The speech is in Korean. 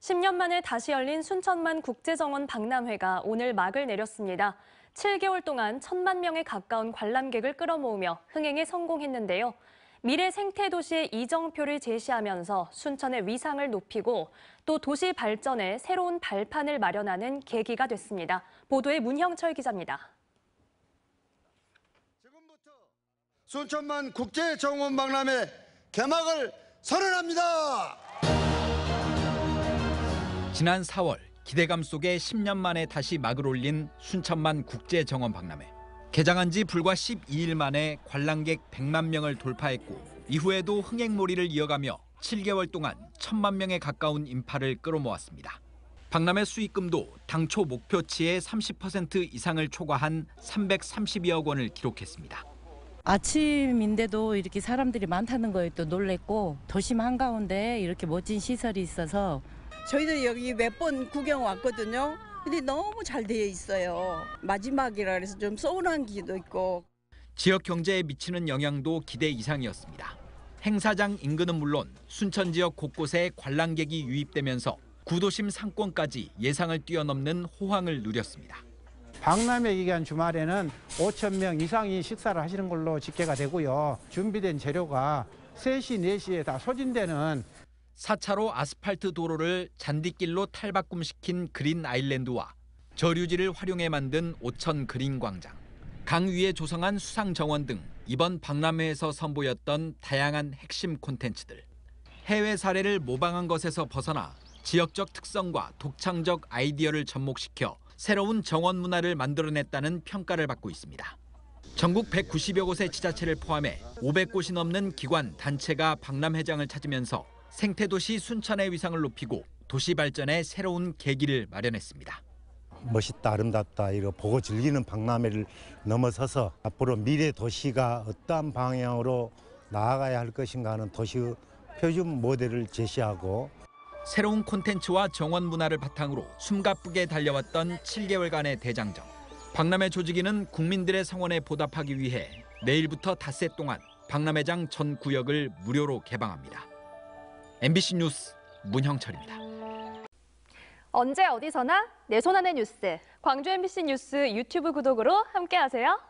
10년 만에 다시 열린 순천만 국제정원 박람회가 오늘 막을 내렸습니다. 7개월 동안 천만 명에 가까운 관람객을 끌어모으며 흥행에 성공했는데요. 미래 생태 도시의 이정표를 제시하면서 순천의 위상을 높이고 또 도시 발전에 새로운 발판을 마련하는 계기가 됐습니다. 보도에 문형철 기자입니다. 지금부터 순천만 국제정원 박람회 개막을 선언합니다. 지난 4월 기대감 속에 10년 만에 다시 막을 올린 순천만 국제정원 박람회. 개장한 지 불과 12일 만에 관람객 100만 명을 돌파했고 이후에도 흥행몰이를 이어가며 7개월 동안 1천만 명에 가까운 인파를 끌어모았습니다. 박람회 수익금도 당초 목표치의 30% 이상을 초과한 332억 원을 기록했습니다. 아침인데도 이렇게 사람들이 많다는 거에 또 놀랬고 도심 한가운데 이렇게 멋진 시설이 있어서 저희들 여기 몇 번 구경 왔거든요. 근데 너무 잘 되어 있어요. 마지막이라 그래서 좀 서운한 기도 있고. 지역 경제에 미치는 영향도 기대 이상이었습니다. 행사장 인근은 물론 순천 지역 곳곳에 관람객이 유입되면서 구도심 상권까지 예상을 뛰어넘는 호황을 누렸습니다. 박람회 기간 주말에는 5천 명 이상이 식사를 하시는 걸로 집계가 되고요. 준비된 재료가 3시, 4시에 다 소진되는 4차로 아스팔트 도로를 잔디길로 탈바꿈시킨 그린 아일랜드와 저류지를 활용해 만든 오천 그린 광장, 강 위에 조성한 수상 정원 등 이번 박람회에서 선보였던 다양한 핵심 콘텐츠들. 해외 사례를 모방한 것에서 벗어나 지역적 특성과 독창적 아이디어를 접목시켜 새로운 정원 문화를 만들어냈다는 평가를 받고 있습니다. 전국 190여 곳의 지자체를 포함해 500곳이 넘는 기관, 단체가 박람회장을 찾으면서 생태도시 순천의 위상을 높이고 도시 발전의 새로운 계기를 마련했습니다. 멋있다 아름답다 이거 보고 즐기는 박람회를 넘어서서 앞으로 미래 도시가 어떠한 방향으로 나아가야 할 것인가 하는 도시 표준 모델을 제시하고 새로운 콘텐츠와 정원 문화를 바탕으로 숨가쁘게 달려왔던 7개월간의 대장정. 박람회 조직위는 국민들의 성원에 보답하기 위해 내일부터 닷새 동안 박람회장 전 구역을 무료로 개방합니다. MBC 뉴스 문형철입니다. 언제 어디서나 내 손안의 뉴스. 광주 MBC 뉴스 유튜브 구독으로 함께하세요.